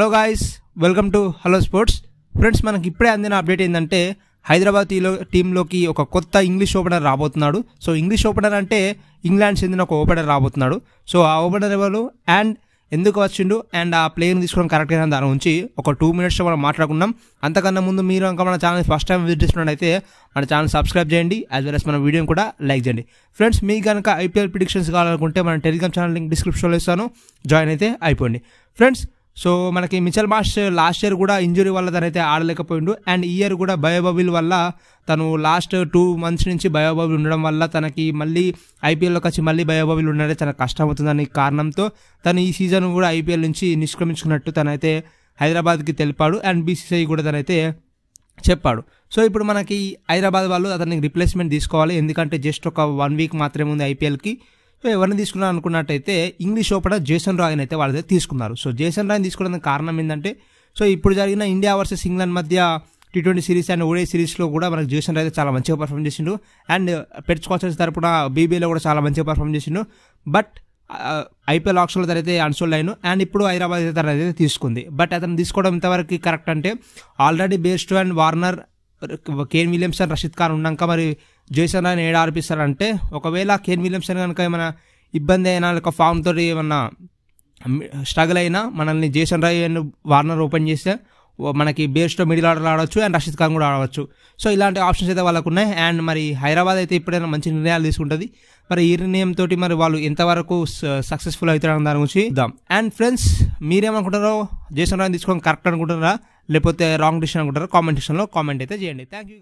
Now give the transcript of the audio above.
hello guys welcome to hello sports friends మనకి ఇప్పుడే అందిన అప్డేట్ ఏంటంటే హైదరాబాద్ టీలో టీంలోకి ఒక కొత్త ఇంగ్లీష్ ఓపెనర్ రాబోతున్నాడు సో ఇంగ్లీష్ ఓపెనర్ అంటే ఇంగ్లాండ్ చెందిన ఒక ఓపెనర్ రాబోతున్నాడు సో ఆ ఓపెనర్ ఎవరు అండ్ ఎందుకు వచ్చిండు అండ్ ఆ ప్లేయర్ని తీసుకోవడం కరెక్ట్గా దాని గురించి ఒక టూ మినిట్స్ మనం మాట్లాడుకున్నాం అంతకన్నా ముందు మీరు ఇంకా మన ఛానల్ ఫస్ట్ టైం విజిట్ చేసినట్టయితే మన ఛానల్ సబ్స్క్రైబ్ చేయండి యాజ్ వెల్ అస్ మన వీడియోని కూడా లైక్ చేయండి ఫ్రెండ్స్ మీకు కనుక ఐపీఎల్ ప్రిడిక్షన్స్ కావాలనుకుంటే మన టెలిగ్రామ్ ఛానల్ లింక్ డిస్క్రిప్షన్లో ఇస్తాను జాయిన్ అయితే అయిపోండి ఫ్రెండ్స్ సో మనకి మిచల్ మాష్ లాస్ట్ ఇయర్ కూడా ఇంజురీ వల్ల తనైతే ఆడలేకపోయిండు అండ్ ఈ ఇయర్ కూడా బయోబబిల్ వల్ల తను లాస్ట్ టూ మంత్స్ నుంచి బయోబబిల్ ఉండడం వల్ల తనకి మళ్ళీ ఐపీఎల్లోకి వచ్చి మళ్ళీ బయోబిల్ ఉండడం తనకు కష్టం అవుతుందని కారణంతో తను ఈ సీజన్ కూడా ఐపీఎల్ నుంచి నిష్క్రమించుకున్నట్టు తనైతే హైదరాబాద్కి తెలిపాడు అండ్ బీసీసీఐ కూడా తనైతే చెప్పాడు సో ఇప్పుడు మనకి హైదరాబాద్ వాళ్ళు అతనికి రిప్లేస్మెంట్ తీసుకోవాలి ఎందుకంటే జస్ట్ ఒక వన్ వీక్ మాత్రమే ఉంది ఐపీఎల్కి ఎవరిని తీసుకున్నారు అనుకున్నట్టయితే ఇంగ్లీష్ ఓపెనర్ జేసన్ రాయ్ అయితే వాళ్ళైతే తీసుకున్నారు సో జేసన్ రాయ్ని తీసుకోవడానికి కారణం ఏంటంటే సో ఇప్పుడు జరిగిన ఇండియా వర్సెస్ ఇంగ్లాండ్ మధ్య T twenty series and ODI సిరీస్లో కూడా మనకు జేసన్ అయితే చాలా మంచిగా పర్ఫామ్ చేసిండు అండ్ పెట్స్ కోచర్స్ తరపున బీబీఏలో కూడా చాలా మంచిగా పర్ఫామ్ చేసిండు బట్ ఐపీఎల్ ఆక్షన్లో అయితే అన్సోల్డ్ అయ్యాను అండ్ ఇప్పుడు హైదరాబాద్ అయితే తీసుకుంది బట్ అతను తీసుకోవడం ఇంతవరకు కరెక్ట్ అంటే already Bairstow and Warner Kane Williams and Rashid Khan ఉన్నాక మరి జేసన్ అని ఏడా ఆర్పిస్తారంటే ఒకవేళ కేన్ విలియమ్సన్ కనుక ఏమైనా ఇబ్బంది అయినా లేక ఫామ్ తోటి ఏమన్నా స్ట్రగుల్ అయినా మనల్ని Jason Roy and Warner open చేస్తే మనకి బేస్ట్ మిడిల్ ఆర్డర్ ఆడవచ్చు అండ్ రషీద్ ఖాన్ కూడా ఆడవచ్చు సో ఇలాంటి ఆప్షన్స్ అయితే వాళ్ళకు ఉన్నాయి అండ్ మరి హైదరాబాద్ అయితే ఇప్పుడైనా మంచి నిర్ణయాలు తీసుకుంటుంది మరి ఈ తోటి మరి వాళ్ళు ఎంతవరకు సక్సెస్ఫుల్ అవుతారని దాని గురించి ఇద్దాం అండ్ ఫ్రెండ్స్ మీరేమనుకుంటారో జేసన్ రాయ్ తీసుకోవడం కరెక్ట్ అనుకుంటారా లేకపోతే రాంగ్ డిసిషన్ అనుకుంటారా కామెంట్ సెక్షన్లో కామెంట్ అయితే చేయండి థ్యాంక్ యూ